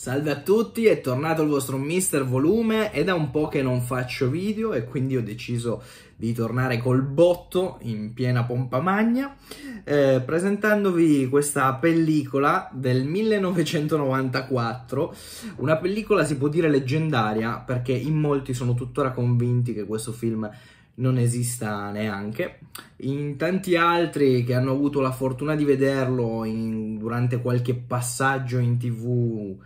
Salve a tutti, è tornato il vostro Mister Volume È da un po' che non faccio video e quindi ho deciso di tornare col botto in piena pompa magna eh, presentandovi questa pellicola del 1994 una pellicola si può dire leggendaria perché in molti sono tuttora convinti che questo film non esista neanche. In tanti altri che hanno avuto la fortuna di vederlo in, durante qualche passaggio in tv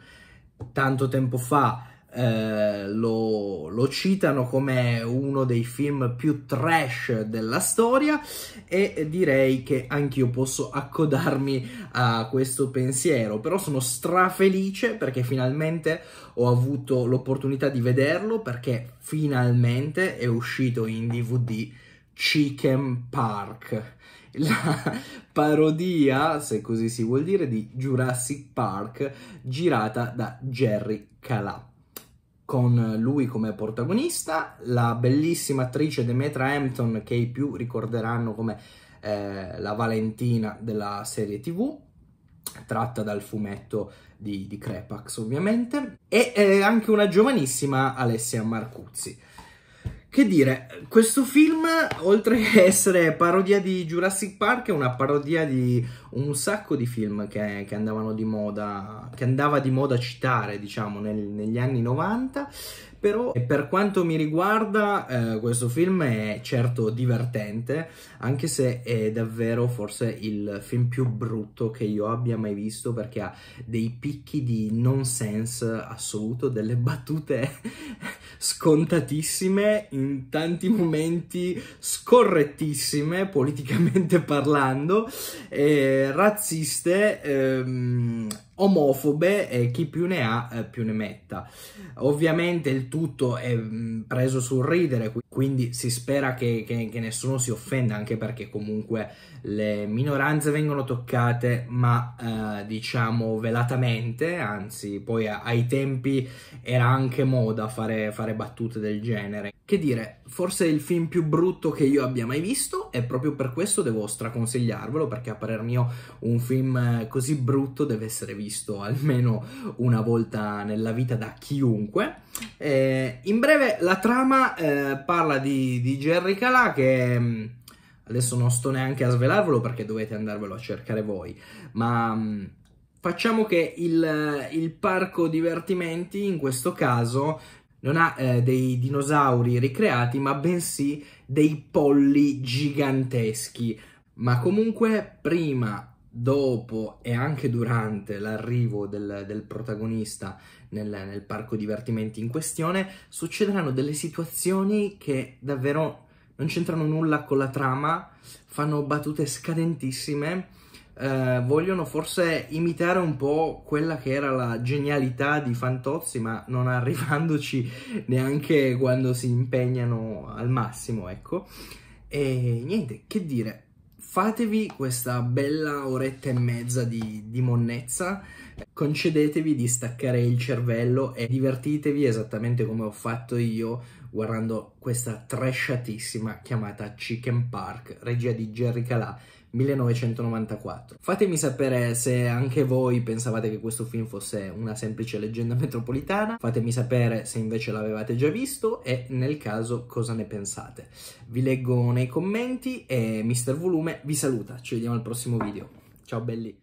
tanto tempo fa eh, lo, lo, citano come uno dei film più trash della storia e direi che anch'io posso accodarmi a questo pensiero però sono strafelice perché finalmente ho avuto l'opportunità di vederlo perché finalmente è uscito in DVD Chicken Park, la parodia, se così si vuol dire, di Jurassic Park girata da Jerry Calà. Con lui come protagonista, la bellissima attrice Demetra Hampton, che i più ricorderanno come eh, la Valentina della serie TV, tratta dal fumetto di, di Crepax ovviamente, e eh, anche una giovanissima Alessia Marcuzzi. Che dire, questo film, oltre che essere parodia di Jurassic Park, è una parodia di un sacco di film che, che andavano di moda, che andava di moda citare, diciamo, nel, negli anni 90 però per quanto mi riguarda eh, questo film è certo divertente, anche se è davvero forse il film più brutto che io abbia mai visto perché ha dei picchi di nonsense assoluto, delle battute scontatissime, in tanti momenti scorrettissime politicamente parlando, eh, razziste. Ehm, omofobe e chi più ne ha eh, più ne metta. Ovviamente il tutto è mm, preso sul ridere, quindi si spera che, che, che nessuno si offenda, anche perché comunque le minoranze vengono toccate, ma eh, diciamo velatamente, anzi poi ai tempi era anche moda fare, fare battute del genere. Che dire, forse il film più brutto che io abbia mai visto, e proprio per questo devo straconsigliarvelo perché a parer mio un film eh, così brutto deve essere visto almeno una volta nella vita da chiunque. Eh, in breve la trama eh, parla di, di Jerry Calà che... Mm, adesso non sto neanche a svelarvelo perché dovete andarvelo a cercare voi, ma mm, facciamo che il, il parco divertimenti in questo caso non ha eh, dei dinosauri ricreati, ma bensì dei polli giganteschi. Ma comunque prima, dopo e anche durante l'arrivo del, del protagonista nel, nel parco divertimenti in questione, succederanno delle situazioni che davvero non c'entrano nulla con la trama, fanno battute scadentissime eh, vogliono forse imitare un po' quella che era la genialità di Fantozzi, ma non arrivandoci neanche quando si impegnano al massimo, ecco. E niente, che dire, fatevi questa bella oretta e mezza di, di, monnezza, concedetevi di staccare il cervello e divertitevi esattamente come ho fatto io guardando questa trasciatissima chiamata Chicken Park, regia di Jerry Calà, 1994. Fatemi sapere se anche voi pensavate che questo film fosse una semplice leggenda metropolitana, fatemi sapere se invece l'avevate già visto e nel caso cosa ne pensate. Vi leggo nei commenti e Mr. Volume vi saluta, ci vediamo al prossimo video. Ciao belli!